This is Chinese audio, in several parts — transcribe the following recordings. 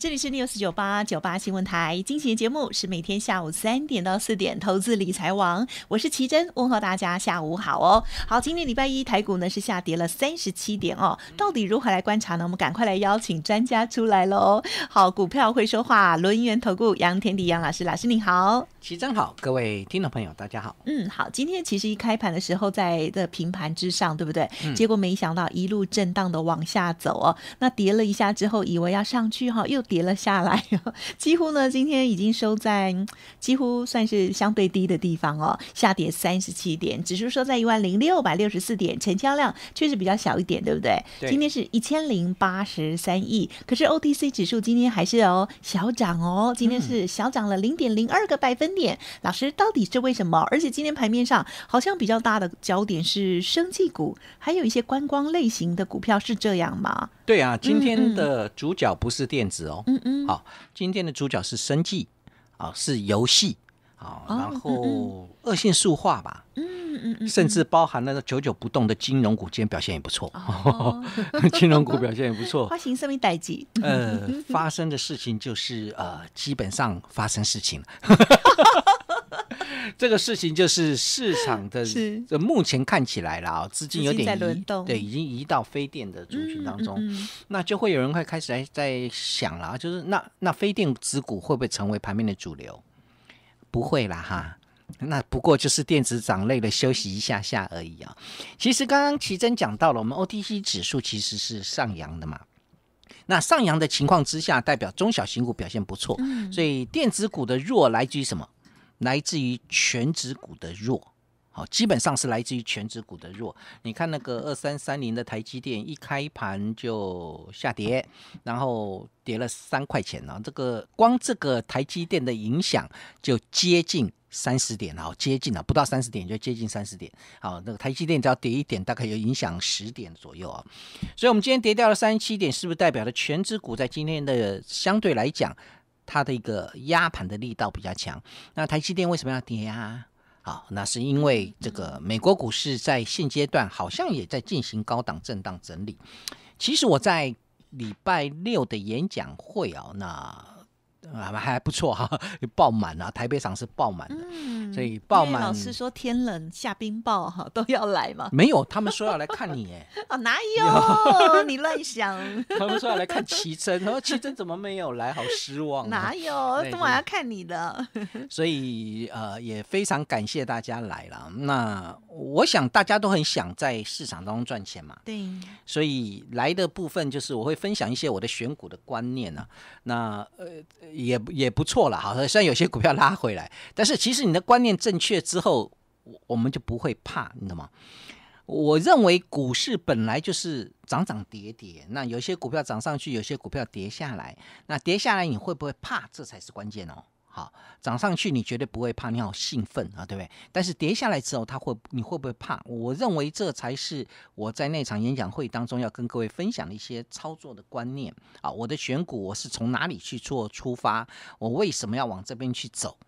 这里是六四九八九八新闻台，今天的节目是每天下午三点到四点，投资理财网，我是奇珍，问候大家下午好哦。好，今天礼拜一台股呢是下跌了三十七点哦，到底如何来观察呢？我们赶快来邀请专家出来喽。好，股票会说话，轮圆投顾，杨天迪，杨老师，老师你好。齐真好，各位听众朋友，大家好。嗯，好，今天其实一开盘的时候在这平盘之上，对不对？嗯。结果没想到一路震荡的往下走哦。那跌了一下之后，以为要上去哈，又跌了下来。几乎呢，今天已经收在几乎算是相对低的地方哦，下跌三十七点，指数收在一万零六百六十四点，成交量确实比较小一点，对不对？对。今天是一千零八十三亿，可是 OTC 指数今天还是哦小涨哦，今天是小涨了零点零二个百分点。点。老师到底是为什么？而且今天盘面上好像比较大的焦点是生技股，还有一些观光类型的股票是这样吗？对啊，今天的主角不是电子哦，嗯嗯，好，今天的主角是生技，啊，是游戏。啊，然后恶性塑化吧，嗯嗯嗯，甚至包含那个久久不动的金融股，今天表现也不错，金融股表现也不错。发 生什代际，呃，发生的事情就是呃，基本上发生事情了。这个事情就是市场的目前看起来啦，资金有点移动，对，已经移到非电的族群当中，那就会有人会开始在在想了，就是那那非电子股会不会成为盘面的主流？不会啦，哈，那不过就是电子涨累了休息一下下而已啊。其实刚刚奇珍讲到了，我们 O T C 指数其实是上扬的嘛。那上扬的情况之下，代表中小型股表现不错，所以电子股的弱来自于什么？来自于全指股的弱。哦，基本上是来自于全指股的弱。你看那个二三三零的台积电一开盘就下跌，然后跌了三块钱呢。这个光这个台积电的影响就接近三十点，哦，接近了，不到三十点就接近三十点。好，那个台积电只要跌一点，大概有影响十点左右啊。所以，我们今天跌掉了三十七点，是不是代表了全指股在今天的相对来讲，它的一个压盘的力道比较强？那台积电为什么要跌啊？啊，那是因为这个美国股市在现阶段好像也在进行高档震荡整理。其实我在礼拜六的演讲会啊，那。啊，还不错哈，爆满啊！台北场是爆满的，所以爆满。老师说天冷下冰雹哈，都要来嘛？没有，他们说要来看你哎。哦，哪 有？你乱想。他们说要来看奇珍，然后奇珍怎么没有来？好失望。哪有？都要看你的。所以呃，也非常感谢大家来了。那我想大家都很想在市场当中赚钱嘛。对。所以来的部分就是我会分享一些我的选股的观念呢。那呃。也也不错了，好，虽然有些股票拉回来，但是其实你的观念正确之后，我我们就不会怕，你懂吗？我认为股市本来就是涨涨跌跌，那有些股票涨上去，有些股票跌下来，那跌下来你会不会怕，这才是关键哦。好，涨上去你绝对不会怕，你好兴奋啊，对不对？但是跌下来之后，他会你会不会怕？我认为这才是我在那场演讲会当中要跟各位分享的一些操作的观念啊。我的选股我是从哪里去做出发，我为什么要往这边去走？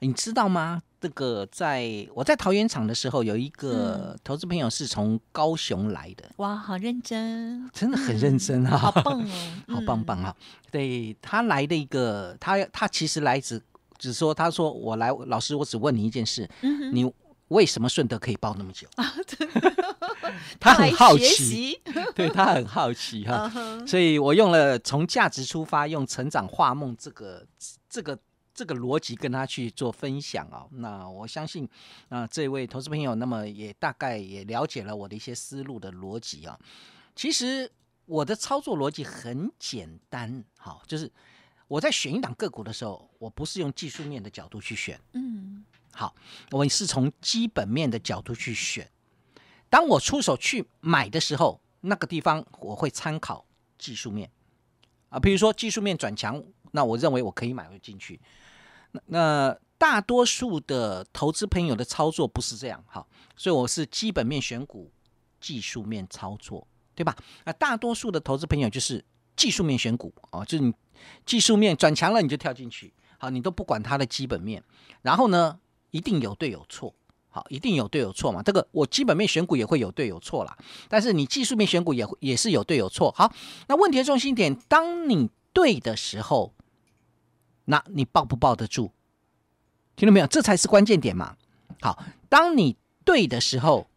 你知道吗？这个在我在桃园场的时候，有一个投资朋友是从高雄来的，哇，好认真，真的很认真啊，好棒哦，好棒棒啊。对他来的一个，他他其实来自。只说，他说：“我来，老师，我只问你一件事，你为什么顺德可以报那么久？” 他很好奇，对他很好奇哈。所以我用了从价值出发，用成长画梦这个这个这个逻辑跟他去做分享啊。那我相信啊，这位投资朋友，那么也大概也了解了我的一些思路的逻辑啊。其实我的操作逻辑很简单，好，就是。我在选一档个股的时候，我不是用技术面的角度去选，嗯，好，我是从基本面的角度去选。当我出手去买的时候，那个地方我会参考技术面啊，比如说技术面转强，那我认为我可以买入进去。那那大多数的投资朋友的操作不是这样，好，所以我是基本面选股，技术面操作，对吧？啊，大多数的投资朋友就是。技术面选股啊，就是你技术面转强了你就跳进去，好，你都不管它的基本面，然后呢，一定有对有错，好，一定有对有错嘛。这个我基本面选股也会有对有错啦，但是你技术面选股也会也是有对有错。好，那问题的中心点，当你对的时候，那你抱不抱得住？听到没有？这才是关键点嘛。好，当你对的时候，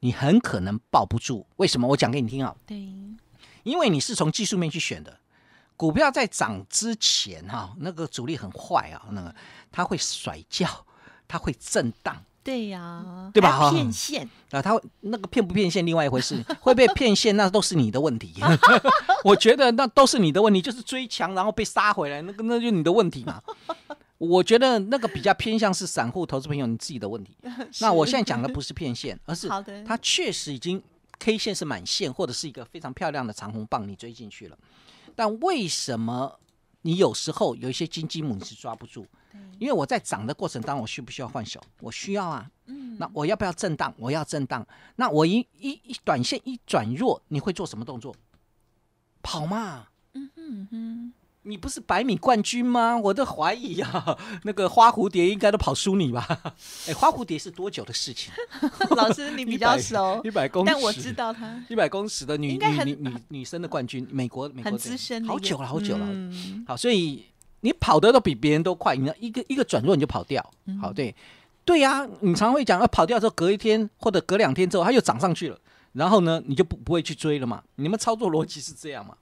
你很可能抱不住。为什么？我讲给你听啊。对。因为你是从技术面去选的股票，在涨之前哈，那个阻力很坏啊，那个它会甩叫，它会震荡。对呀，对吧？哈，骗线啊，它那个骗不骗线，另外一回事，会被骗线那都是你的问题。我觉得那都是你的问题，就是追强然后被杀回来，那个那就你的问题嘛。我觉得那个比较偏向是散户投资朋友你自己的问题。那我现在讲的不是骗线，而是它确实已经。K 线是满线，或者是一个非常漂亮的长红棒，你追进去了。但为什么你有时候有一些金鸡母你是抓不住？因为我在涨的过程当中，我需不需要换手？我需要啊。嗯，那我要不要震荡？我要震荡。那我一一短线一转弱，你会做什么动作？跑嘛。嗯嗯嗯。你不是百米冠军吗？我都怀疑呀，那个花蝴蝶应该都跑输你吧？哎，花蝴蝶是多久的事情？老师，你比较熟，一百公尺，但我知道她一百公尺的女女女女生的冠军，美国美国很资深，好久了，好久了。好，所以你跑的都比别人都快，你一个一个转弱你就跑掉。好，对，对呀，你常会讲要跑掉之后，隔一天或者隔两天之后，它又涨上去了。然后呢，你就不不会去追了嘛？你们操作逻辑是这样嘛？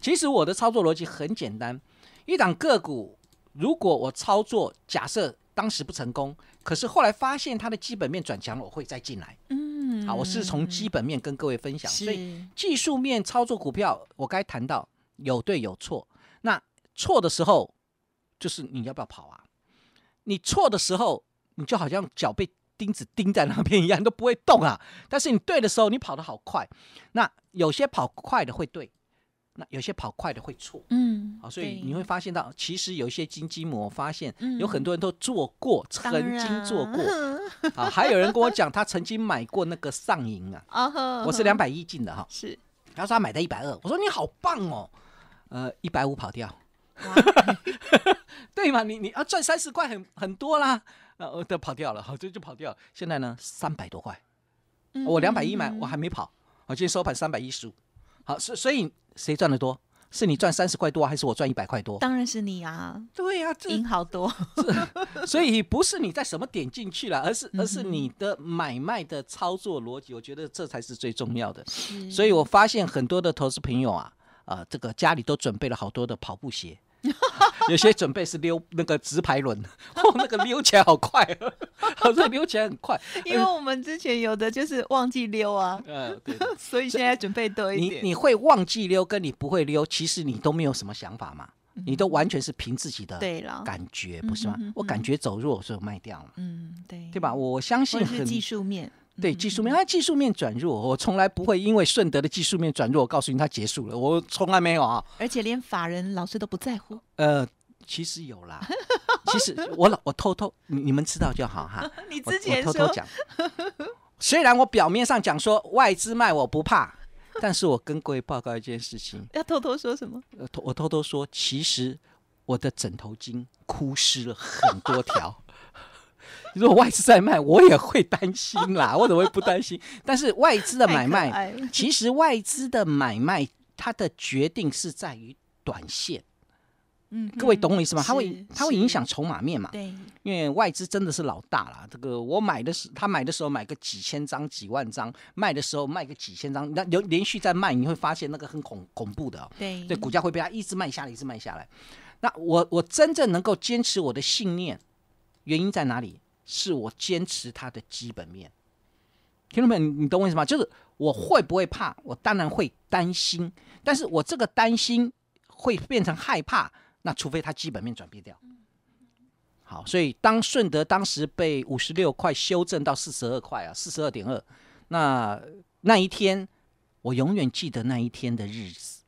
其实我的操作逻辑很简单，一档个股，如果我操作，假设当时不成功，可是后来发现它的基本面转强了，我会再进来。嗯，好，我是从基本面跟各位分享，所以技术面操作股票，我该谈到有对有错。那错的时候，就是你要不要跑啊？你错的时候，你就好像脚被。钉子钉在那边一样都不会动啊！但是你对的时候，你跑得好快，那有些跑快的会对，那有些跑快的会错。嗯，好，所以你会发现到，其实有一些金筋膜，发现有很多人都做过，曾经做过。啊，还有人跟我讲，他曾经买过那个上银啊，我是两百一进的哈，是，他说他买的一百二，我说你好棒哦，呃，一百五跑掉，对嘛？你你要赚三十块，很很多啦。呃，都跑掉了，好，这就跑掉。现在呢，三百多块，我两百一买，我还没跑。我今天收盘三百一十五。好，所所以谁赚的多？是你赚三十块多，还是我赚一百块多？当然是你啊！对呀，赢好多。所以不是你在什么点进去了，而是而是你的买卖的操作逻辑，我觉得这才是最重要的。所以我发现很多的投资朋友啊啊，这个家里都准备了好多的跑步鞋。有些准备是溜那个直排轮，哦，那个溜起来好快，好像溜起来很快。因为我们之前有的就是忘记溜啊，嗯，所以现在准备多一点。你你会忘记溜，跟你不会溜，其实你都没有什么想法嘛，你都完全是凭自己的感觉，不是吗？我感觉走弱所我卖掉了，嗯，对，对吧？我相信很技术面。对技术面，它技术面转弱，我从来不会因为顺德的技术面转弱，我告诉你它结束了，我从来没有啊。而且连法人老师都不在乎。呃，其实有啦，其实我老我偷偷，你你们知道就好哈。你之前偷偷讲，虽然我表面上讲说外资卖我不怕，但是我跟各位报告一件事情，要偷偷说什么？呃，我偷偷说，其实我的枕头巾枯湿了很多条。如果外资在卖，我也会担心啦。我怎么会不担心？但是外资的买卖，其实外资的买卖，它的决定是在于短线。嗯，各位懂我意思吗？它会它会影响筹码面嘛？对，因为外资真的是老大了。这个我买的是，他买的时候买个几千张、几万张，卖的时候卖个几千张，那连连续在卖，你会发现那个很恐恐怖的。对，这股价会被它一直卖下来，一直卖下来。那我我真正能够坚持我的信念，原因在哪里？是我坚持它的基本面，听众们，你懂我意思吗？就是我会不会怕？我当然会担心，但是我这个担心会变成害怕，那除非它基本面转变掉。好，所以当顺德当时被五十六块修正到四十二块啊，四十二点二，那那一天我永远记得那一天的日子，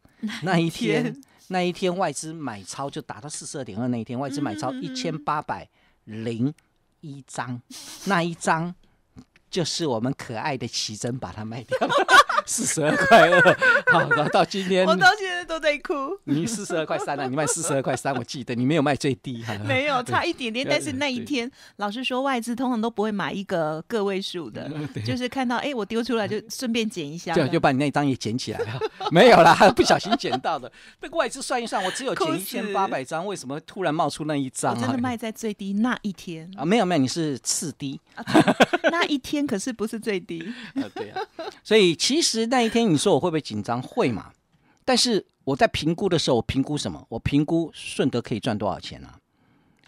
那一天那一天外资买超就达到四十二点二，那一天外资买超一千八百零。一张，那一张。就是我们可爱的奇珍把它卖掉，四十二块二。好，然后到今天，我到现在都在哭。你四十二块三了，你卖四十二块三，我记得你没有卖最低，哈。没有差一点点。但是那一天，老实说，外资通常都不会买一个个位数的，就是看到哎，我丢出来就顺便捡一下，对，就把你那张也捡起来了。没有啦，不小心捡到的。被外资算一算，我只有捡一千八百张，为什么突然冒出那一张你真的卖在最低那一天啊？没有没有，你是次低那一天。可是不是最低啊？对啊，所以其实那一天你说我会不会紧张？会嘛？但是我在评估的时候，我评估什么？我评估顺德可以赚多少钱呢？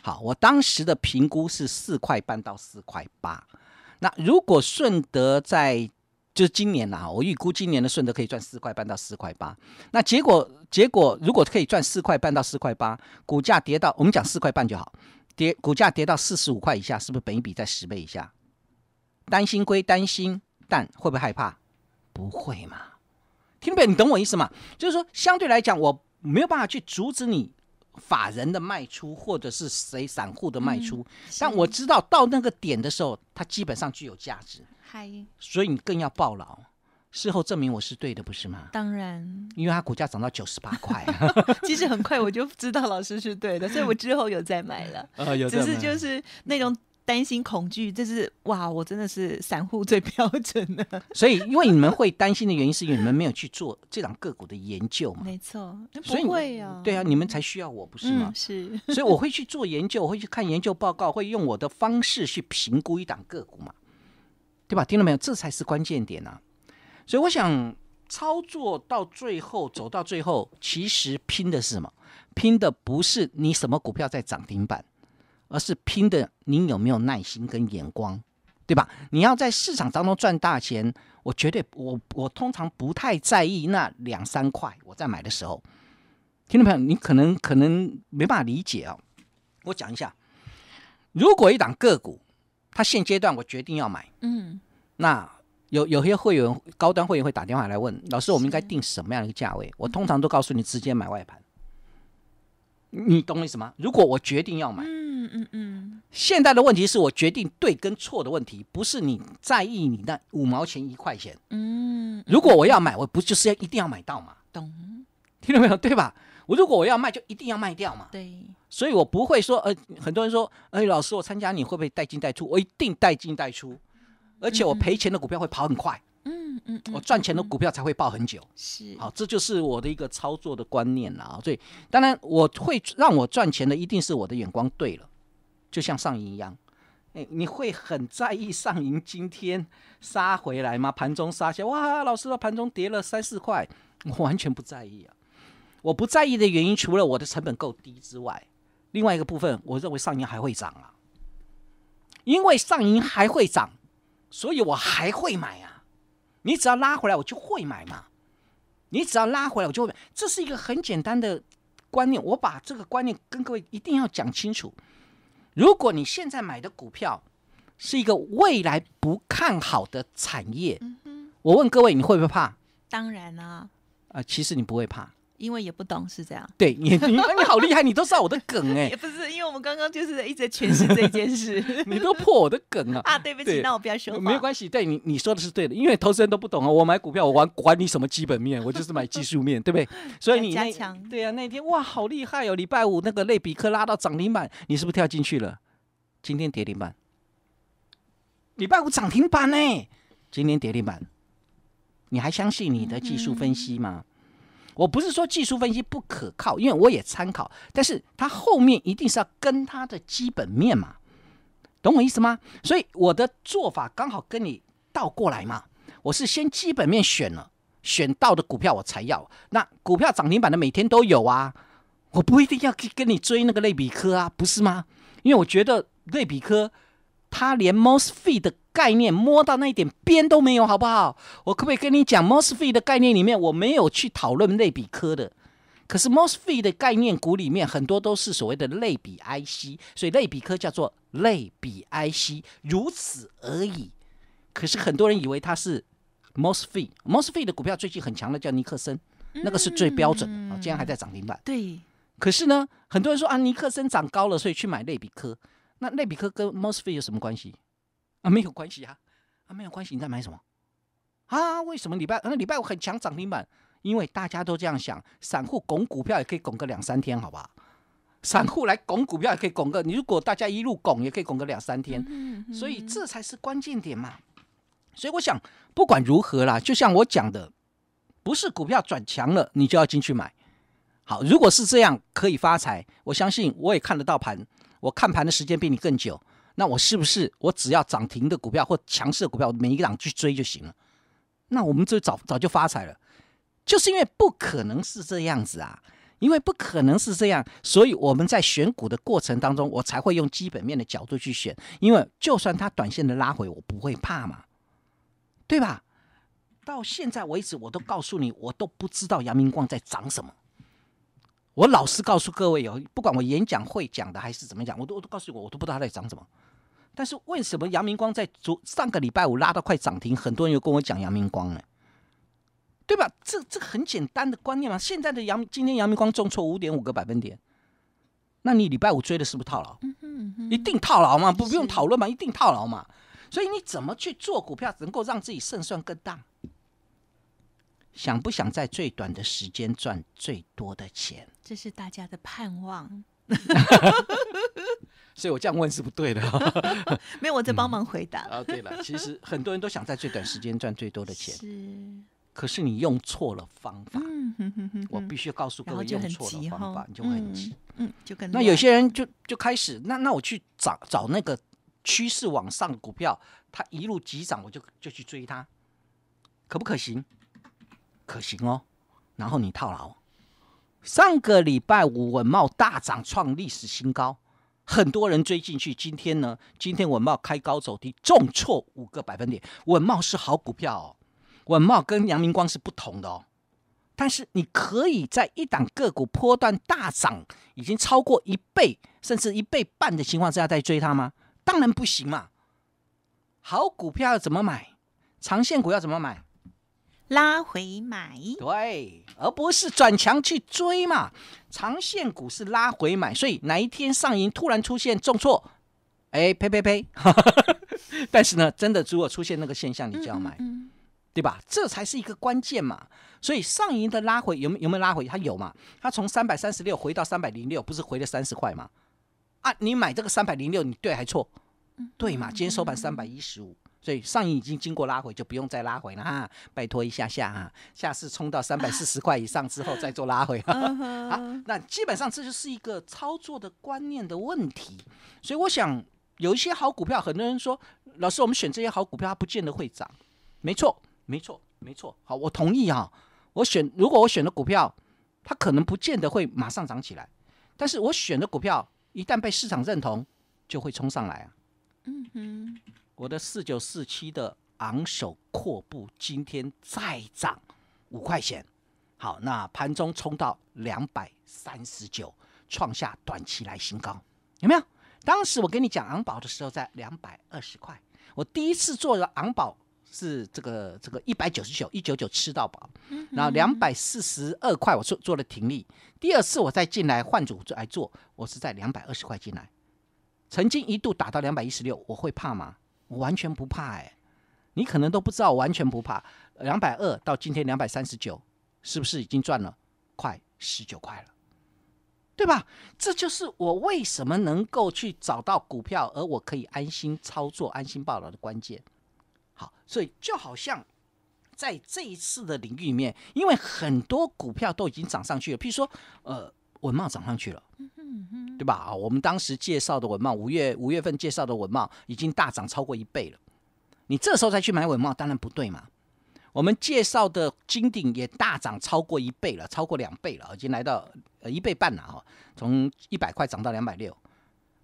好，我当时的评估是四块半到四块八。那如果顺德在就是今年啊，我预估今年的顺德可以赚四块半到四块八。那结果结果如果可以赚四块半到四块八，股价跌到我们讲四块半就好，跌股价跌到四十五块以下，是不是本一比在十倍以下？担心归担心，但会不会害怕？不会嘛？听不懂？你懂我意思吗？就是说，相对来讲，我没有办法去阻止你法人的卖出，或者是谁散户的卖出。嗯，但我知道到那个点的时候，它基本上具有价值。嗨，所以你更要抱牢。事后证明我是对的，不是吗？当然，因为它股价涨到九十八块，其实很快我就知道老师是对的，所以我之后有再买了。啊，有，只是就是那种。担心、恐惧，这是哇！我真的是散户最标准的。所以，因为你们会担心的原因，是因为你们没有去做这档个股的研究嘛？没错。所以，不会啊。对啊，你们才需要我不是吗？是。所以，我会去做研究，我会去看研究报告，会用我的方式去评估一档个股嘛？对吧？听到没有？这才是关键点啊！所以，我想操作到最后，走到最后，其实拼的是什么？拼的不是你什么股票在涨停板。而是拼的，你有没有耐心跟眼光，对吧？你要在市场当中赚大钱，我绝对我我通常不太在意那两三块。我在买的时候，听众朋友，你可能可能没办法理解啊。我讲一下，如果一档个股，它现阶段我决定要买，嗯，那有有些会员高端会员会打电话来问老师，我们应该定什么样的一个价位？我通常都告诉你直接买外盘。你懂我意思吗？如果我决定要买。嗯嗯嗯，现在的问题是我决定对跟错的问题，不是你在意你那五毛钱一块钱。嗯，如果我要买，我不就是要一定要买到嘛？懂？听到没有？对吧？我如果我要卖，就一定要卖掉嘛？对。所以我不会说，呃，很多人说，哎，老师，我参加你会不会带进带出？我一定带进带出，而且我赔钱的股票会跑很快。嗯，我赚钱的股票才会爆很久，是好，这就是我的一个操作的观念啦。所以当然我会让我赚钱的一定是我的眼光对了，就像上银一样，哎，你会很在意上银今天杀回来吗？盘中杀下，哇，老师的盘中跌了三四块，我完全不在意啊。我不在意的原因，除了我的成本够低之外，另外一个部分，我认为上银还会涨啊，因为上银还会涨，所以我还会买啊。你只要拉回来，我就会买嘛。你只要拉回来，我就会买。这是一个很简单的观念，我把这个观念跟各位一定要讲清楚。如果你现在买的股票是一个未来不看好的产业，嗯我问各位，你会不会怕？当然了。啊，其实你不会怕。因为也不懂是这样，对，你 你你好厉害，你都知道我的梗哎，不是，因为我们刚刚就是一直诠释这件事，你都破我的梗了啊，对不起，那我不要说没关系，对你你说的是对的，因为投资人都不懂啊，我买股票我管管你什么基本面，我就是买技术面，对不对？所以你加强，对啊，那天哇好厉害哦，礼拜五那个类比克拉到涨停板，你是不是跳进去了？今天跌停板，礼拜五涨停板呢，今天跌停板，你还相信你的技术分析吗？我不是说技术分析不可靠，因为我也参考，但是它后面一定是要跟它的基本面嘛，懂我意思吗？所以我的做法刚好跟你倒过来嘛，我是先基本面选了，选到的股票我才要。那股票涨停板的每天都有啊，我不一定要跟跟你追那个类比科啊，不是吗？因为我觉得类比科。他连 mosfe 的概念摸到那一点边都没有，好不好？我可不可以跟你讲，mosfe 的概念里面我没有去讨论类比科的。可是 mosfe 的概念股里面很多都是所谓的类比 IC，所以类比科叫做类比 IC，如此而已。可是很多人以为它是 mosfe，mosfe 的股票最近很强的叫尼克森，那个是最标准的，今天还在涨停板。对。可是呢，很多人说啊，尼克森涨高了，所以去买类比科。那那比科跟 m o s f t 有什么关系啊？没有关系啊，啊没有关系。你在买什么啊？为什么礼拜啊？礼拜五很强涨停板，因为大家都这样想，散户拱股票也可以拱个两三天，好吧？散户来拱股票也可以拱个，你如果大家一路拱也可以拱个两三天，所以这才是关键点嘛。所以我想，不管如何啦，就像我讲的，不是股票转强了你就要进去买。好，如果是这样可以发财，我相信我也看得到盘。我看盘的时间比你更久，那我是不是我只要涨停的股票或强势的股票，每一个档去追就行了？那我们就早早就发财了，就是因为不可能是这样子啊，因为不可能是这样，所以我们在选股的过程当中，我才会用基本面的角度去选，因为就算它短线的拉回，我不会怕嘛，对吧？到现在为止，我都告诉你，我都不知道阳明光在涨什么。我老实告诉各位哦，不管我演讲会讲的还是怎么讲，我都我都告诉我，我都不知道他在讲什么。但是为什么杨明光在昨上个礼拜五拉到快涨停，很多人有跟我讲杨明光呢？对吧？这这很简单的观念嘛。现在的杨今天杨明光重挫五点五个百分点，那你礼拜五追的是不是套牢？嗯嗯一定套牢嘛，不不用讨论嘛，一定套牢嘛。所以你怎么去做股票，能够让自己胜算更大？想不想在最短的时间赚最多的钱？这是大家的盼望。所以我这样问是不对的？没有，我在帮忙回答。啊，对了，其实很多人都想在最短时间赚最多的钱。是。可是你用错了方法。嗯我必须告诉各位，用错了方法，你就会很急。嗯，就跟那有些人就就开始，那那我去找找那个趋势往上的股票，它一路急涨，我就就去追它，可不可行？可行哦，然后你套牢。上个礼拜五稳茂大涨创历史新高，很多人追进去。今天呢，今天稳茂开高走低，重挫五个百分点。稳茂是好股票哦，稳茂跟阳明光是不同的哦。但是你可以在一档个股波段大涨已经超过一倍甚至一倍半的情况下再追它吗？当然不行嘛。好股票要怎么买？长线股要怎么买？拉回买对，而不是转强去追嘛。长线股是拉回买，所以哪一天上银突然出现重挫，哎，呸呸呸！但是呢，真的如果出现那个现象，你就要买，对吧？这才是一个关键嘛。所以上银的拉回有没有没有拉回？它有嘛？它从三百三十六回到三百零六，不是回了三十块嘛？啊，你买这个三百零六，你对还错？对嘛？今天收盘三百一十五。所以上影已经经过拉回，就不用再拉回了哈。拜托一下下哈，下次冲到三百四十 块以上之后再做拉回。好，那基本上这就是一个操作的观念的问题。所以我想，有一些好股票，很多人说，老师，我们选这些好股票，它不见得会涨。没错，没错，没错。好，我同意哈。我选，如果我选的股票，它可能不见得会马上涨起来。但是我选的股票一旦被市场认同，就会冲上来啊。嗯哼。我的四九四七的昂首阔步，今天再涨五块钱。好，那盘中冲到两百三十九，创下短期来新高，有没有？当时我跟你讲昂宝的时候，在两百二十块。我第一次做了昂宝是这个这个一百九十九一九九吃到饱，然后两百四十二块，我做做了停利。第二次我再进来换主来做，我是在两百二十块进来，曾经一度打到两百一十六，我会怕吗？我完全不怕哎，你可能都不知道，完全不怕。两百二到今天两百三十九，是不是已经赚了快十九块了，对吧？这就是我为什么能够去找到股票，而我可以安心操作、安心报道的关键。好，所以就好像在这一次的领域里面，因为很多股票都已经涨上去了，譬如说，呃，文茂涨上去了。嗯对吧？啊，我们当时介绍的文茂，五月五月份介绍的文茂已经大涨超过一倍了。你这时候再去买文茂，当然不对嘛。我们介绍的金鼎也大涨超过一倍了，超过两倍了，已经来到呃一倍半了哈，从一百块涨到两百六。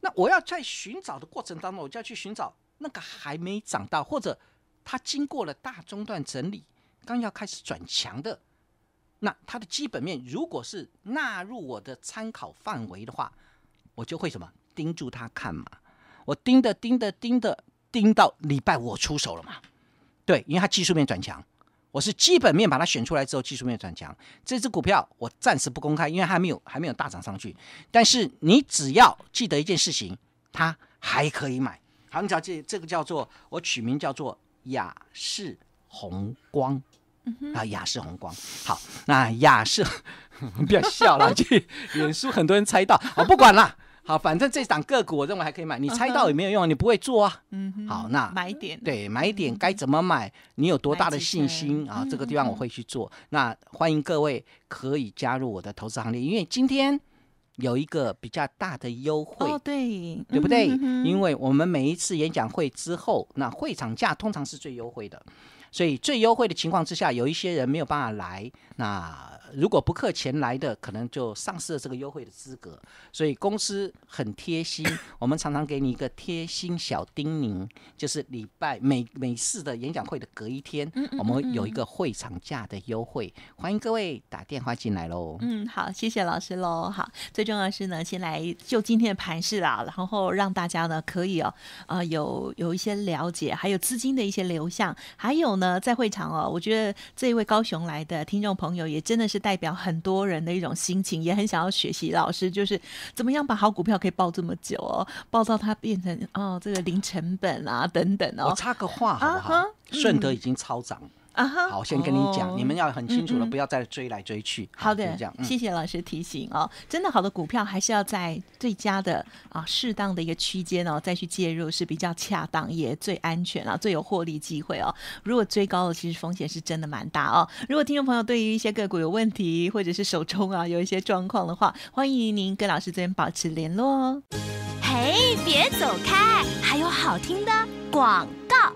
那我要在寻找的过程当中，我就要去寻找那个还没涨到或者它经过了大中段整理，刚要开始转强的。那它的基本面如果是纳入我的参考范围的话，我就会什么盯住它看嘛。我盯的盯的盯的盯到礼拜我出手了嘛？对，因为它技术面转强，我是基本面把它选出来之后，技术面转强，这只股票我暂时不公开，因为还没有还没有大涨上去。但是你只要记得一件事情，它还可以买。好，你要这这个叫做我取名叫做雅士红光。啊，雅士红光好，那雅士，不要笑了，远 叔很多人猜到，我不管了，好，反正这档个股我认为还可以买，你猜到也没有用，你不会做啊，嗯，好，那买点，对，买点该怎么买，你有多大的信心啊？这个地方我会去做，那欢迎各位可以加入我的投资行列，因为今天有一个比较大的优惠，对，对不对？因为我们每一次演讲会之后，那会场价通常是最优惠的。所以最优惠的情况之下，有一些人没有办法来，那。如果不客前来的，可能就丧失了这个优惠的资格。所以公司很贴心，我们常常给你一个贴心小叮咛，就是礼拜每每次的演讲会的隔一天，我们有一个会场价的优惠。欢迎各位打电话进来喽。嗯，好，谢谢老师喽。好，最重要是呢，先来就今天的盘市啦，然后让大家呢可以哦，啊有有一些了解，还有资金的一些流向，还有呢在会场哦，我觉得这一位高雄来的听众朋友也真的是。代表很多人的一种心情，也很想要学习老师，就是怎么样把好股票可以抱这么久哦，抱到它变成哦这个零成本啊等等哦。我插个话好不好？顺德已经超涨。啊哈！好，先跟你讲，你们要很清楚了，不要再追来追去。好的，谢谢老师提醒哦。真的好的股票还是要在最佳的啊，适当的一个区间哦，再去介入是比较恰当，也最安全啊，最有获利机会哦。如果追高了，其实风险是真的蛮大哦。如果听众朋友对于一些个股有问题，或者是手中啊有一些状况的话，欢迎您跟老师这边保持联络哦。嘿，别走开，还有好听的广告。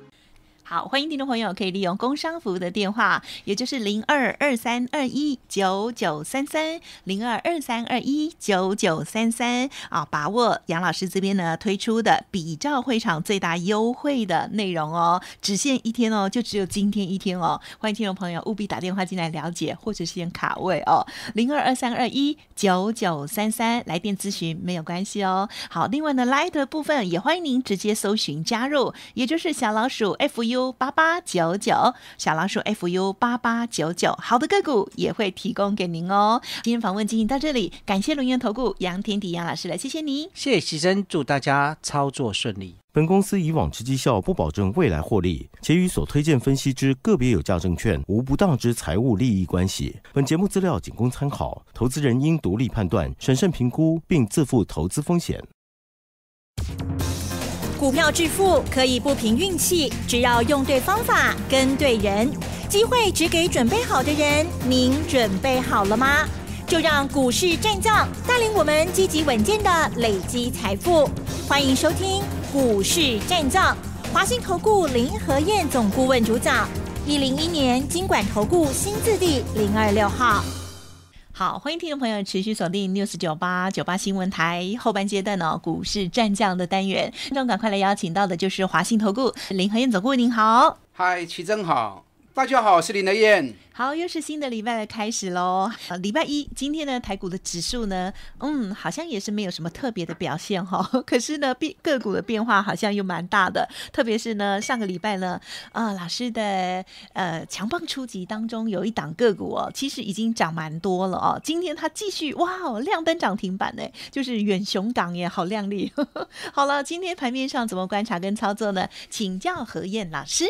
好，欢迎听众朋友可以利用工商服务的电话，也就是零二二三二一九九三三零二二三二一九九三三啊，把握杨老师这边呢推出的比照会场最大优惠的内容哦，只限一天哦，就只有今天一天哦。欢迎听众朋友务必打电话进来了解，或者是先卡位哦，零二二三二一九九三三来电咨询没有关系哦。好，另外呢，light 部分也欢迎您直接搜寻加入，也就是小老鼠 fu。u 八八九九小老鼠 f u 八八九九好的个股也会提供给您哦。今天访问进行到这里，感谢龙源投顾杨天迪杨老师了，谢谢你，谢谢时珍。祝大家操作顺利。本公司以往之绩效不保证未来获利，且与所推荐分析之个别有价证券无不当之财务利益关系。本节目资料仅供参考，投资人应独立判断、审慎评估，并自负投资风险。股票致富可以不凭运气，只要用对方法、跟对人，机会只给准备好的人。您准备好了吗？就让股市战藏带领我们积极稳健的累积财富。欢迎收听《股市战藏》，华兴投顾林和燕总顾问主讲，一零一年经管投顾新字第零二六号。好，欢迎听众朋友持续锁定 News 九八九八新闻台后半阶段呢，股市战将的单元。听众赶快来邀请到的就是华信投顾林和燕总顾，问，您好，嗨，齐正好。大家好，我是林德燕。好，又是新的礼拜的开始喽。呃，礼拜一，今天呢，台股的指数呢，嗯，好像也是没有什么特别的表现哈。可是呢，变个股的变化好像又蛮大的。特别是呢，上个礼拜呢，呃，老师的呃强棒初级当中有一档个股哦，其实已经涨蛮多了哦。今天它继续哇哦，亮灯涨停板呢，就是远雄港也好亮丽。好了，今天盘面上怎么观察跟操作呢？请教何燕老师。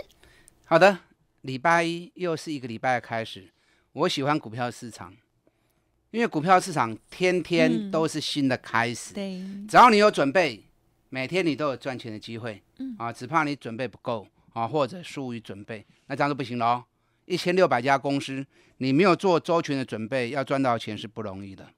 好的。礼拜一又是一个礼拜的开始。我喜欢股票市场，因为股票市场天天都是新的开始。对，只要你有准备，每天你都有赚钱的机会。嗯啊，只怕你准备不够啊，或者疏于准备，那这样就不行了一千六百家公司，你没有做周全的准备，要赚到钱是不容易的。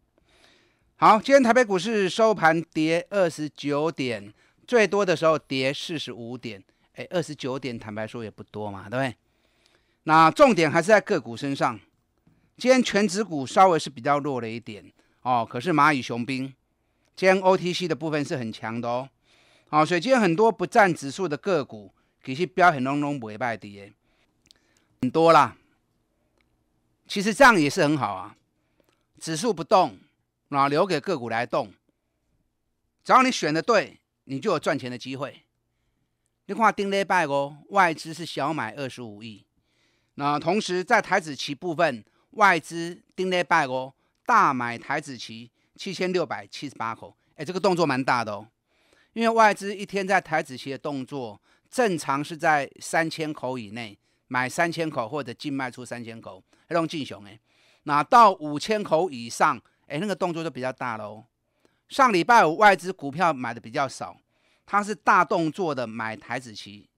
好，今天台北股市收盘跌二十九点，最多的时候跌四十五点。哎，二十九点，坦白说也不多嘛，对不对？那重点还是在个股身上。今天全指股稍微是比较弱的一点哦，可是蚂蚁雄兵，今天 O T C 的部分是很强的哦。好，所以今天很多不占指数的个股，其实标很隆隆不败的，很多啦。其实这样也是很好啊，指数不动，那留给个股来动。只要你选的对，你就有赚钱的机会。你看丁力百哦，外资是小买二十五亿。那同时，在台子期部分，外资丁内拜哦，大买台子期七千六百七十八口，哎，这个动作蛮大的哦，因为外资一天在台子期的动作，正常是在三千口以内买三千口或者净卖出三千口，还用净熊哎，那到五千口以上，哎，那个动作就比较大喽。上礼拜五外资股票买的比较少，它是大动作的买台子期，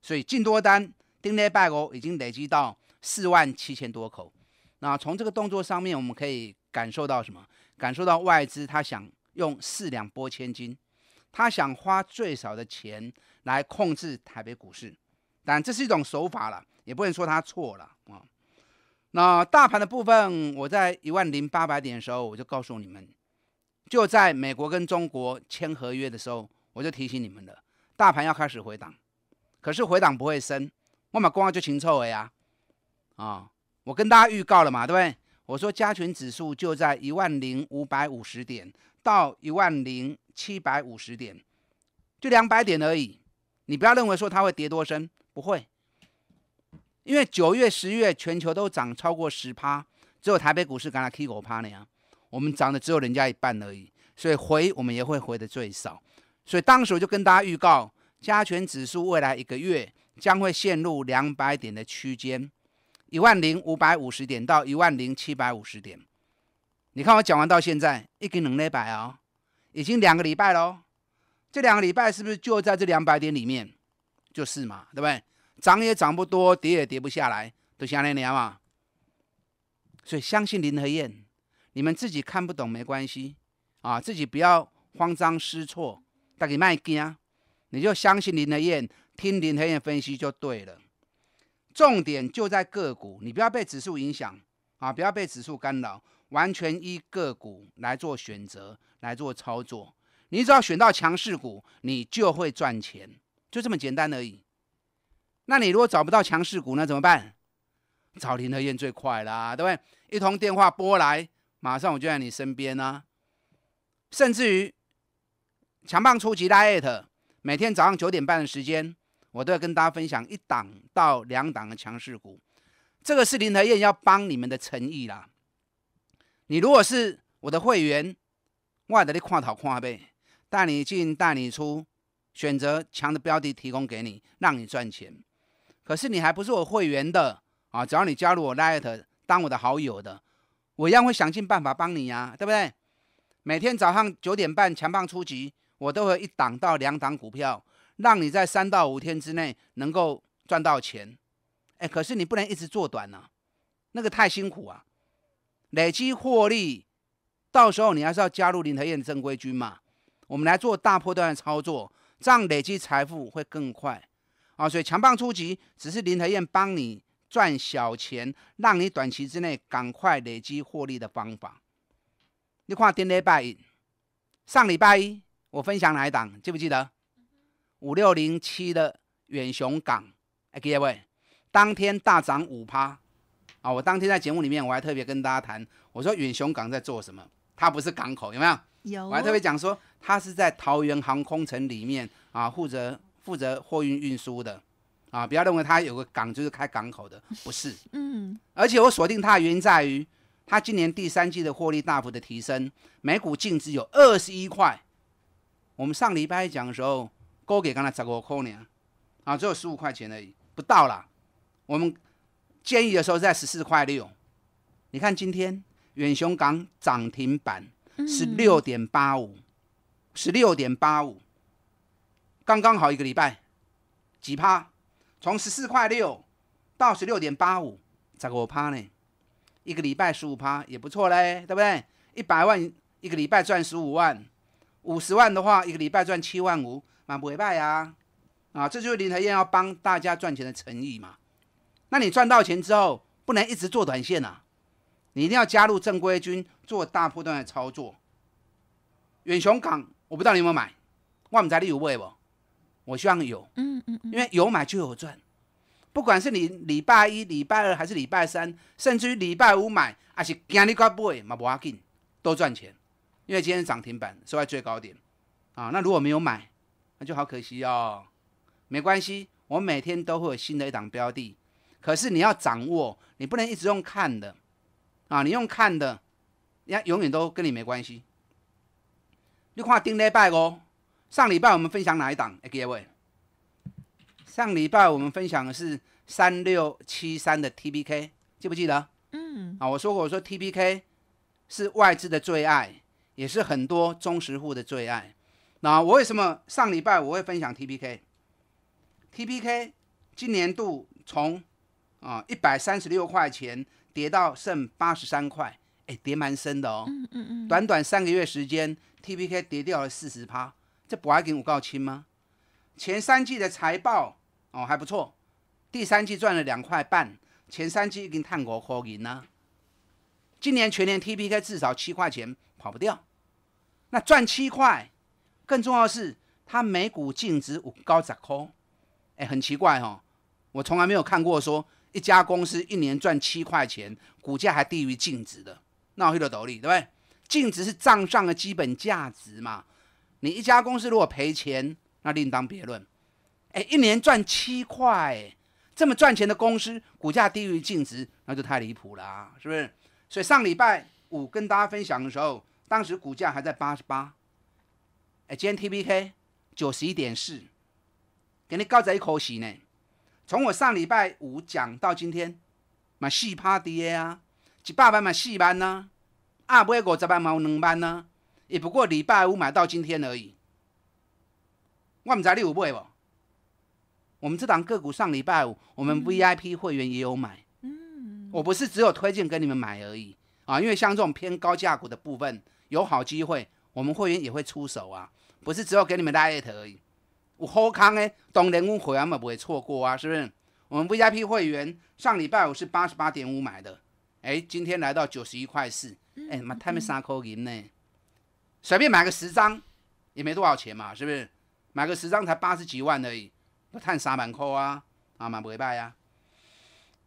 所以进多单。丁雷拜 u 哦，已经累积到四万七千多口。那从这个动作上面，我们可以感受到什么？感受到外资他想用四两拨千斤，他想花最少的钱来控制台北股市。但这是一种手法了，也不能说他错了啊。那大盘的部分，我在一万零八百点的时候，我就告诉你们，就在美国跟中国签合约的时候，我就提醒你们了，大盘要开始回档。可是回档不会升，我马上就要清仓了呀！啊，我跟大家预告了嘛，对不对？我说加权指数就在一万零五百五十点到一万零七百五十点，就两百点而已。你不要认为说它会跌多深，不会，因为九月、十月全球都涨超过十趴，只有台北股市刚刚 K 五趴那样，我们涨的只有人家一半而已，所以回我们也会回的最少。所以当时我就跟大家预告，加权指数未来一个月。将会陷入两百点的区间，一万零五百五十点到一万零七百五十点。你看我讲完到现在，已经能礼拜哦，已经两个礼拜喽。这两个礼拜是不是就在这两百点里面？就是嘛，对不对？涨也涨不多，跌也跌不下来，都像那样啊。所以相信林和燕，你们自己看不懂没关系啊，自己不要慌张失措，大家卖惊啊，你就相信林和燕。听林黑燕分析就对了，重点就在个股，你不要被指数影响啊，不要被指数干扰，完全依个股来做选择来做操作。你只要选到强势股，你就会赚钱，就这么简单而已。那你如果找不到强势股，那怎么办？找林和燕最快啦，对不对？一通电话拨来，马上我就在你身边呢。甚至于强棒初级拉艾特，每天早上九点半的时间。我都要跟大家分享一档到两档的强势股，这个是林和燕要帮你们的诚意啦。你如果是我的会员，我还得你看好看呗，带你进带你出，选择强的标的提供给你，让你赚钱。可是你还不是我会员的啊？只要你加入我 l i t 当我的好友的，我一样会想尽办法帮你呀，对不对？每天早上九点半强棒出击，我都会一档到两档股票。让你在三到五天之内能够赚到钱，哎，可是你不能一直做短呢，那个太辛苦啊。累积获利，到时候你还是要加入林和燕正规军嘛。我们来做大波段的操作，这样累积财富会更快啊。所以强棒初级只是林和燕帮你赚小钱，让你短期之内赶快累积获利的方法。你看，今礼拜一，上礼拜一我分享哪一档，记不记得？五六零七的远雄港，哎，各位，当天大涨五趴啊！我当天在节目里面我还特别跟大家谈，我说远雄港在做什么？它不是港口，有没有？有。我还特别讲说，它是在桃园航空城里面啊，负责负责货运运输的啊，不要认为它有个港就是开港口的，不是。嗯。而且我锁定它的原因在于，它今年第三季的获利大幅的提升，每股净值有二十一块。我们上礼拜讲的时候。多给刚才十个块呢，啊，只有十五块钱已，不到啦。我们建议的时候在十四块六。你看今天远雄港涨停板十六点八五，十六点八五，刚刚好一个礼拜几趴？从十四块六到十六点八五，十五趴呢，一个礼拜十五趴也不错嘞，对不对？一百万一个礼拜赚十五万，五十万的话一个礼拜赚七万五。啊，不为败啊！啊，这就是林台燕要帮大家赚钱的诚意嘛。那你赚到钱之后，不能一直做短线啊，你一定要加入正规军，做大波段的操作。远雄港，我不知道你有没有买？万知宅你有买不？我希望有，嗯嗯因为有买就有赚。不管是你礼拜一、礼拜二还是礼拜三，甚至于礼拜五买，还是今日高波嘛，不要紧，都赚钱。因为今天涨停板收在最高点啊。那如果没有买？就好可惜哦，没关系，我每天都会有新的一档标的，可是你要掌握，你不能一直用看的啊，你用看的，人家永远都跟你没关系。你看，定礼拜哦，上礼拜我们分享哪一档？哎，各位，上礼拜我们分享的是三六七三的 t b k 记不记得？嗯，啊，我说我说 t b k 是外资的最爱，也是很多忠实户的最爱。那我为什么上礼拜我会分享 TPK？TPK 今年度从啊一百三十六块钱跌到剩八十三块，哎，跌蛮深的哦。嗯嗯嗯。短短三个月时间，TPK 跌掉了四十趴。这不还给我告亲吗？前三季的财报哦还不错，第三季赚了两块半，前三季已经探过高点啦。今年全年 TPK 至少七块钱跑不掉，那赚七块。更重要的是，它每股净值高砸空，哎，很奇怪哦！我从来没有看过说一家公司一年赚七块钱，股价还低于净值的，那我一头斗笠，对不对？净值是账上的基本价值嘛。你一家公司如果赔钱，那另当别论。哎，一年赚七块，这么赚钱的公司，股价低于净值，那就太离谱了，啊，是不是？所以上礼拜五跟大家分享的时候，当时股价还在八十八。今天 T B K 九十一点四，给你搞这一口戏呢。从我上礼拜五讲到今天，买四趴的啊，一百万买四班呢，啊百五十万买两万呢，也不过礼拜五买到今天而已。我们在六五买不？我们这档个股上礼拜五，我们 V I P 会员也有买。嗯，我不是只有推荐给你们买而已啊，因为像这种偏高价股的部分有好机会，我们会员也会出手啊。不是只有给你们拉一头而已，我好康哎，懂人阮会员嘛不会错过啊，是不是？我们 V I P 会员上礼拜五是八十八点五买的，哎，今天来到九十一块四，哎，妈他们三口银呢，随便买个十张也没多少钱嘛，是不是？买个十张才八十几万而已，不探三板扣啊，啊，蛮不为败呀。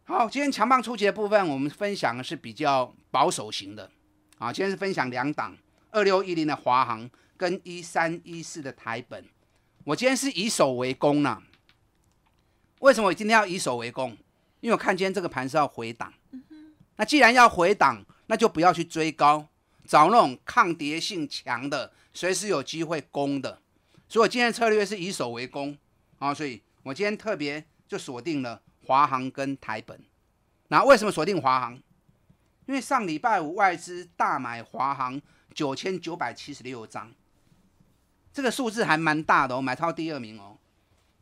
好，今天强棒出击的部分，我们分享的是比较保守型的啊，今天是分享两档二六一零的华航。跟一三一四的台本，我今天是以守为攻啦。为什么我今天要以守为攻？因为我看今天这个盘是要回档，那既然要回档，那就不要去追高，找那种抗跌性强的，随时有机会攻的。所以，我今天策略是以守为攻啊。所以我今天特别就锁定了华航跟台本。那为什么锁定华航？因为上礼拜五外资大买华航九千九百七十六张。这个数字还蛮大的哦，买超第二名哦。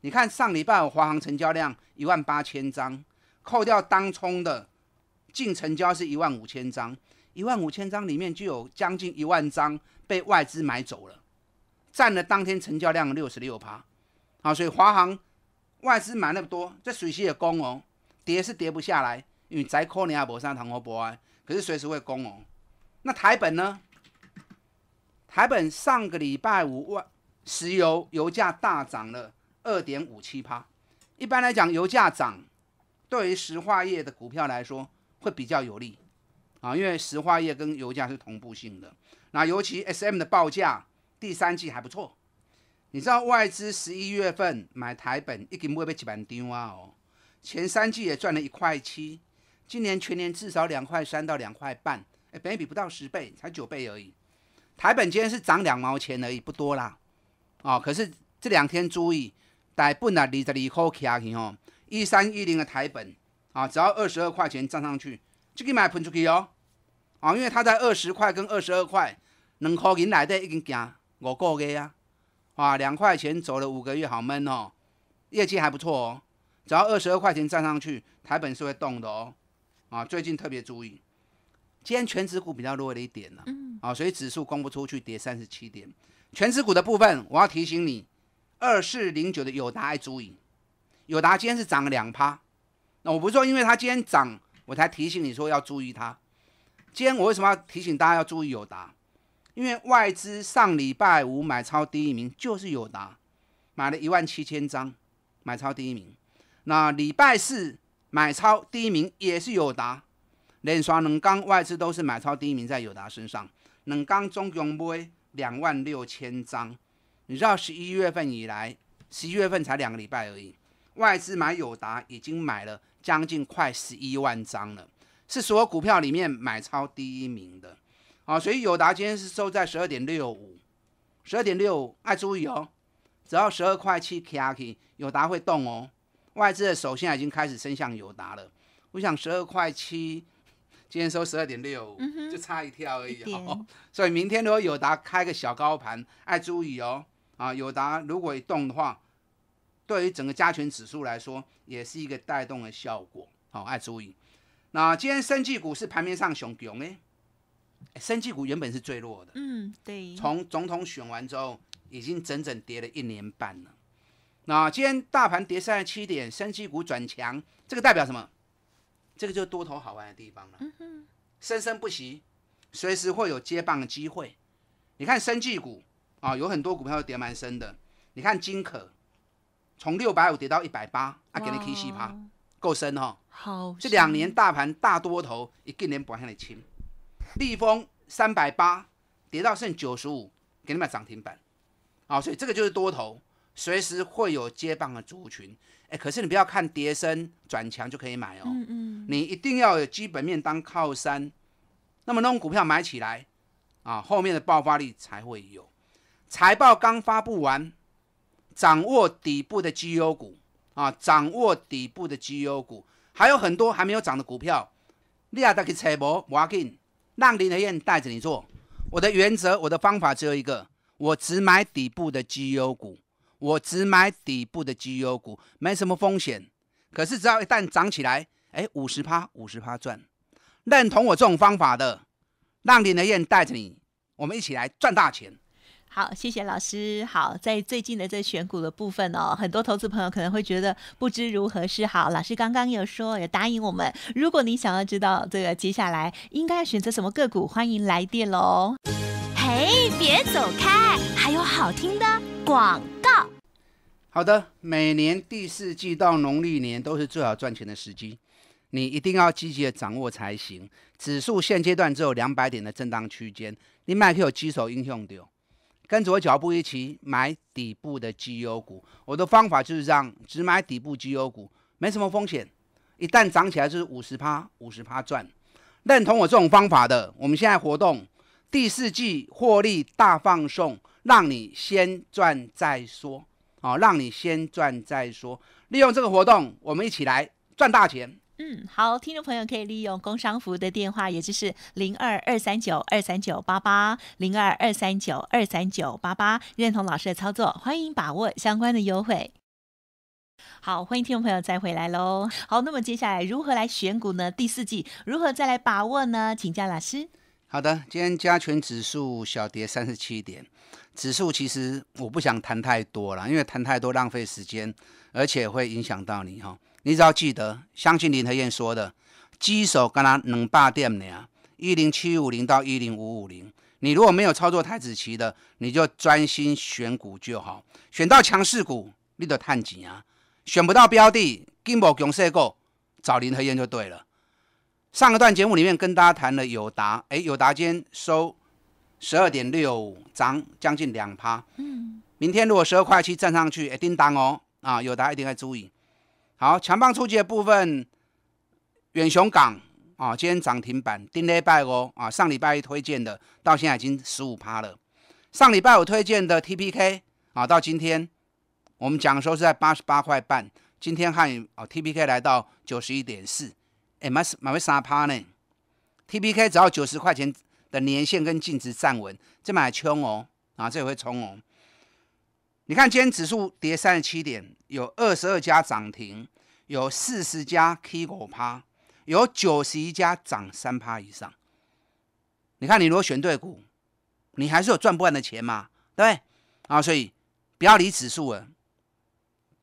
你看上礼拜我华航成交量一万八千张，扣掉当冲的净成交是一万五千张，一万五千张里面就有将近一万张被外资买走了，占了当天成交量的六十六趴。啊，所以华航外资买那么多，这水系也攻哦，跌是跌不下来，因为在扣你啊、博上台湾博安，可是随时会攻哦。那台本呢？台本上个礼拜五，外石油油价大涨了二点五七八。一般来讲，油价涨对石化业的股票来说会比较有利啊，因为石化业跟油价是同步性的。那尤其 SM 的报价第三季还不错。你知道外资十一月份买台本，一定不会被几板丢啊？哦，前三季也赚了一块七，今年全年至少两块三到两块半。哎，本比不到十倍，才九倍而已。台本今天是涨两毛钱而已，不多啦，哦，可是这两天注意，台本来二十二块起哦，一三一零的台本啊，只要二十二块钱站上去，就可以买盘出去哦，啊，因为它在二十块跟二十二块两块钱内底已经行五个月啊，啊，两块钱走了五个月好闷哦，业绩还不错哦，只要二十二块钱站上去，台本是会动的哦，啊，最近特别注意。今天全指股比较弱了一点了、啊，所以指数公不出去，跌三十七点。全指股的部分，我要提醒你，二四零九的友达要注意，友达今天是涨了两趴。那我不是说因为它今天涨，我才提醒你说要注意它。今天我为什么要提醒大家要注意友达？因为外资上礼拜五买超第一名就是友达，买了一万七千张买超第一名。那礼拜四买超第一名也是友达。连刷两缸外资都是买超第一名，在友达身上，两缸中共买两万六千张。你知道十一月份以来，十一月份才两个礼拜而已，外资买友达已经买了将近快十一万张了，是所有股票里面买超第一名的。啊，所以友达今天是收在十二点六五，十二点六五，爱注意哦，只要十二块七 K R K，友达会动哦。外资的手先已经开始伸向友达了，我想十二块七。今天收十二点六，就差一跳而已。所以明天如果友达开个小高盘，爱注意哦。啊，友达如果一动的话，对于整个加权指数来说，也是一个带动的效果。好，爱注意。那今天生技股是盘面上熊熊哎，生技股原本是最弱的。嗯，对。从总统选完之后，已经整整跌了一年半了。那今天大盘跌三十七点，生技股转强，这个代表什么？这个就是多头好玩的地方了，生生不息，随时会有接棒的机会。你看生技股啊，有很多股票跌蛮深的。你看金可，从六百五跌到一百八，啊，给你提七趴，够深哈。好，这两年大盘大多头，一个人不往那里倾。立丰三百八跌到剩九十五，给你买涨停板。啊，所以这个就是多头。随时会有接棒的族群，哎，可是你不要看跌升转强就可以买哦，你一定要有基本面当靠山，那么那种股票买起来，啊，后面的爆发力才会有。财报刚发布完，掌握底部的绩优股啊，掌握底部的绩优股，还有很多还没有涨的股票，你也得去财报，买紧，让林德燕带着你做。我的原则，我的方法只有一个，我只买底部的绩优股。我只买底部的绩优股，没什么风险。可是只要一旦涨起来，哎，五十趴，五十趴赚。认同我这种方法的，让林德燕带着你，我们一起来赚大钱。好，谢谢老师。好，在最近的这选股的部分哦，很多投资朋友可能会觉得不知如何是好。老师刚刚有说，也答应我们，如果你想要知道这个接下来应该选择什么个股，欢迎来电喽。嘿，别走开，还有好听的广告。好的，每年第四季到农历年都是最好赚钱的时机，你一定要积极的掌握才行。指数现阶段只有两百点的震荡区间，你买可以有基手英雄丢，跟着我脚步一起买底部的基优股。我的方法就是让只买底部基优股，没什么风险。一旦涨起来就是五十趴，五十趴赚。认同我这种方法的，我们现在活动第四季获利大放送，让你先赚再说。哦，让你先赚再说。利用这个活动，我们一起来赚大钱。嗯，好，听众朋友可以利用工商服的电话，也就是零二二三九二三九八八，零二二三九二三九八八，认同老师的操作，欢迎把握相关的优惠。好，欢迎听众朋友再回来喽。好，那么接下来如何来选股呢？第四季如何再来把握呢？请教老师。好的，今天加权指数小跌三十七点。指数其实我不想谈太多了，因为谈太多浪费时间，而且会影响到你哈。你只要记得相信林和燕说的，机手跟他能霸店呢，一零七五零到一零五五零。你如果没有操作太子棋的，你就专心选股就好，选到强势股你得探紧啊，选不到标的，金宝强收购找林和燕就对了。上一段节目里面跟大家谈了友达，哎，友达今天收。十二点六涨将近两趴，嗯，明天如果十二块七站上去，一叮当哦，啊，有家一定要注意。好，强棒出击的部分，远雄港啊，今天涨停板，叮咧拜哦，啊，上礼拜一推荐的，到现在已经十五趴了。上礼拜我推荐的 T P K 啊，到今天我们讲候是在八十八块半，今天看哦 T P K 来到九十一点四，哎，买买蛮三趴呢。T P K 只要九十块钱。的年限跟净值站稳，这买冲哦，啊，这会冲哦。你看今天指数跌三十七点，有二十二家涨停，有四十家 K 五趴，有九十一家涨三趴以上。你看，你如果选对股，你还是有赚不完的钱嘛，对啊，所以不要理指数了，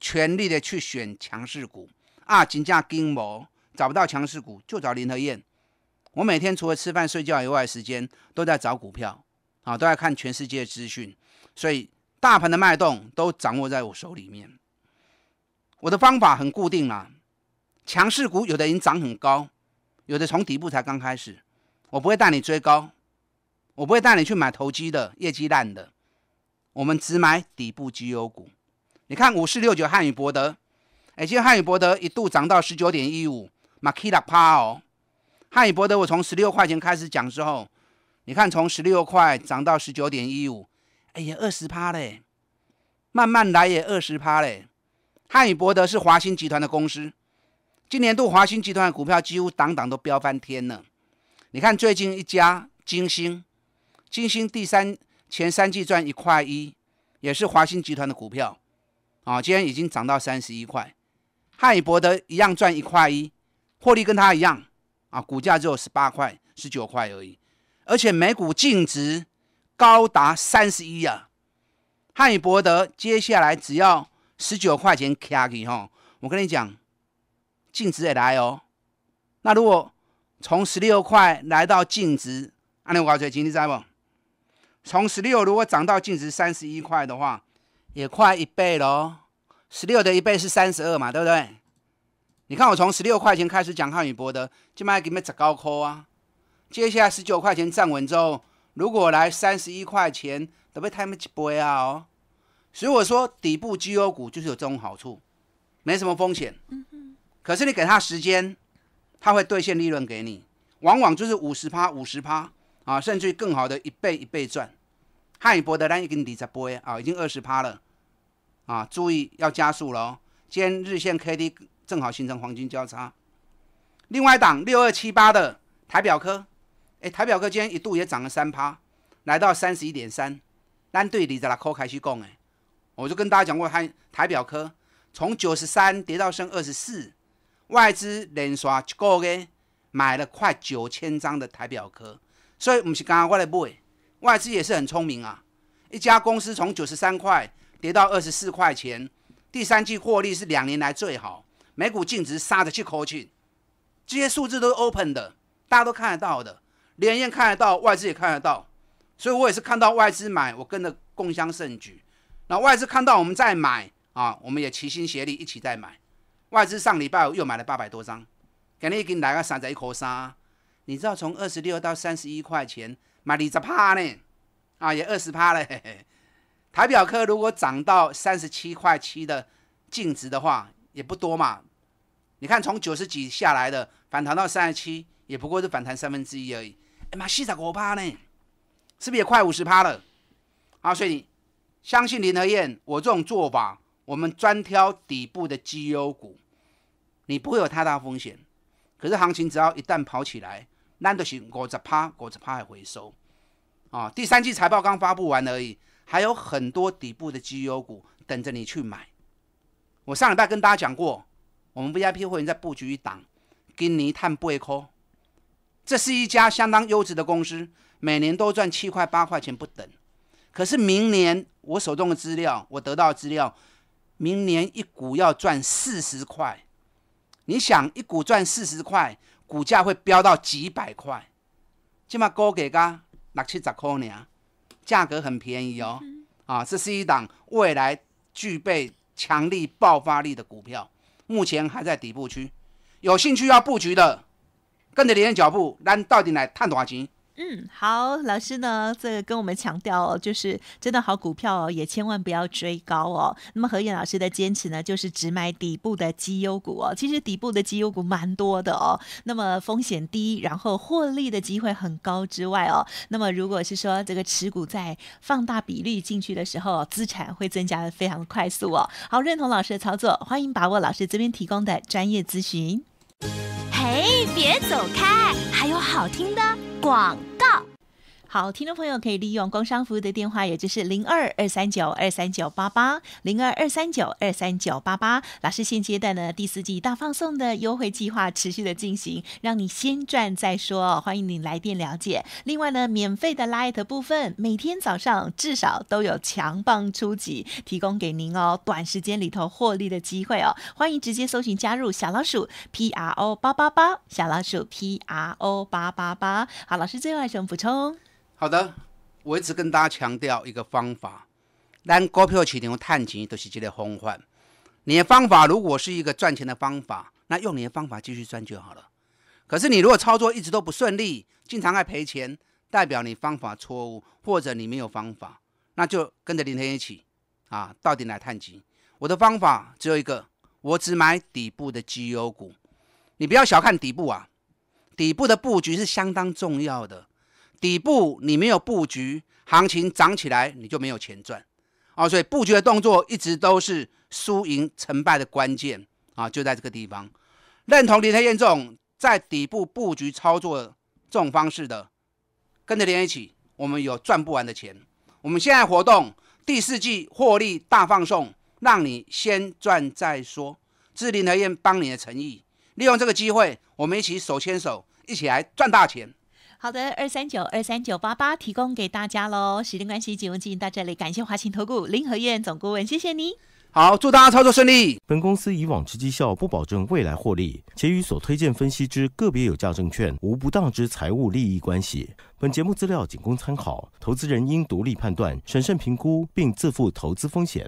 全力的去选强势股啊，金价金毛找不到强势股就找林和燕。我每天除了吃饭睡觉以外，时间都在找股票，啊，都在看全世界的资讯，所以大盘的脉动都掌握在我手里面。我的方法很固定啦，强势股有的已经涨很高，有的从底部才刚开始。我不会带你追高，我不会带你去买投机的、业绩烂的，我们只买底部绩优股。你看五四六九汉语博德，而且汉语博德一度涨到十九点一五，market p 哦。汉语博德，我从十六块钱开始讲之后，你看从十六块涨到十九点一五，哎呀，二十趴嘞！慢慢来也二十趴嘞。汉语博德是华兴集团的公司，今年度华兴集团的股票几乎档档都飙翻天了。你看最近一家金星，金星第三前三季赚一块一，也是华兴集团的股票啊，今天已经涨到三十一块。汉语博德一样赚一块一，获利跟它一样。啊，股价只有十八块、十九块而已，而且每股净值高达三十一啊！汉语博德接下来只要十九块钱卡去吼，我跟你讲，净值也来哦。那如果从十六块来到净值，按你我讲，今天在不？从十六如果涨到净值三十一块的话，也快一倍喽。十六的一倍是三十二嘛，对不对？你看我从十六块钱开始讲汉语博的，今卖给们十高哭啊？接下来十九块钱站稳之后，如果来三十一块钱都被他们 l e 啊哦。所以我说底部绩优股就是有这种好处，没什么风险。嗯嗯。可是你给它时间，它会兑现利润给你，往往就是五十趴、五十趴啊，甚至更好的一倍、一倍赚。汉语博的单已经底在博啊，已经二十趴了啊！注意要加速今天日线 K D。正好形成黄金交叉。另外，一档六二七八的台表科，哎，台表科今天一度也涨了三趴，来到三十一点三。单对李泽拉科开始讲哎，我就跟大家讲过，台台表科从九十三跌到剩二十四，外资连续一个月买了快九千张的台表科，所以不是刚刚我来买，外资也是很聪明啊。一家公司从九十三块跌到二十四块钱，第三季获利是两年来最好。每股净值杀的去扣去，这些数字都是 open 的，大家都看得到的，连验看得到，外资也看得到，所以我也是看到外资买，我跟着共襄盛举。那外资看到我们在买啊，我们也齐心协力一起在买。外资上礼拜又买了八百多张，给你已经来个三十一口三。你知道从二十六到三十一块钱，买二十趴呢，啊，也二十趴嘞。台表科如果涨到三十七块七的净值的话，也不多嘛。你看，从九十几下来的反弹到三十七，也不过是反弹三分之一而已。哎妈，四十五趴呢？是不是也快五十趴了？啊，所以相信林德燕，我这种做法，我们专挑底部的绩优股，你不会有太大风险。可是行情只要一旦跑起来，那得是五十趴，五十趴还回收。啊，第三季财报刚发布完而已，还有很多底部的绩优股等着你去买。我上礼拜跟大家讲过。我们 VIP 会员在布局一档，跟你炭不一块，这是一家相当优质的公司，每年都赚七块八块钱不等。可是明年我手中的资料，我得到资料，明年一股要赚四十块。你想，一股赚四十块，股价会飙到几百块？起码高给噶，六七十块呢？价格很便宜哦。啊，这是一档未来具备强力爆发力的股票。目前还在底部区，有兴趣要布局的，跟着林的脚步，咱到底来探多少钱？嗯，好，老师呢，这个跟我们强调哦，就是真的好股票哦，也千万不要追高哦。那么何燕老师的坚持呢，就是只买底部的绩优股哦。其实底部的绩优股蛮多的哦。那么风险低，然后获利的机会很高之外哦，那么如果是说这个持股在放大比率进去的时候，资产会增加的非常快速哦。好，认同老师的操作，欢迎把握老师这边提供的专业咨询。嘿，别走开，还有好听的广告。好，听众朋友可以利用工商服务的电话，也就是零二二三九二三九八八，零二二三九二三九八八。老师现阶段呢第四季大放送的优惠计划持续的进行，让你先赚再说，欢迎你来电了解。另外呢，免费的 l i g h t 部分，每天早上至少都有强棒出击，提供给您哦，短时间里头获利的机会哦，欢迎直接搜寻加入小老鼠 P R O 八八八，小老鼠 P R O 八八八。好，老师最后还有什么补充？好的，我一直跟大家强调一个方法，但股票去哪探底都是这类方法。你的方法如果是一个赚钱的方法，那用你的方法继续赚就好了。可是你如果操作一直都不顺利，经常爱赔钱，代表你方法错误或者你没有方法，那就跟着林天一起啊，到底来探底。我的方法只有一个，我只买底部的绩优股。你不要小看底部啊，底部的布局是相当重要的。底部你没有布局，行情涨起来你就没有钱赚啊！所以布局的动作一直都是输赢成败的关键啊！就在这个地方，认同林泰燕这种在底部布局操作这种方式的，跟着连一起，我们有赚不完的钱。我们现在活动第四季获利大放送，让你先赚再说。是林和燕帮你的诚意，利用这个机会，我们一起手牵手一起来赚大钱。好的，二三九二三九八八提供给大家喽。时间关系，节目进行到这里，感谢华勤投顾林和燕总顾问，谢谢你。好，祝大家操作顺利。本公司以往之绩效不保证未来获利，且与所推荐分析之个别有价证券无不当之财务利益关系。本节目资料仅供参考，投资人应独立判断、审慎评估，并自负投资风险。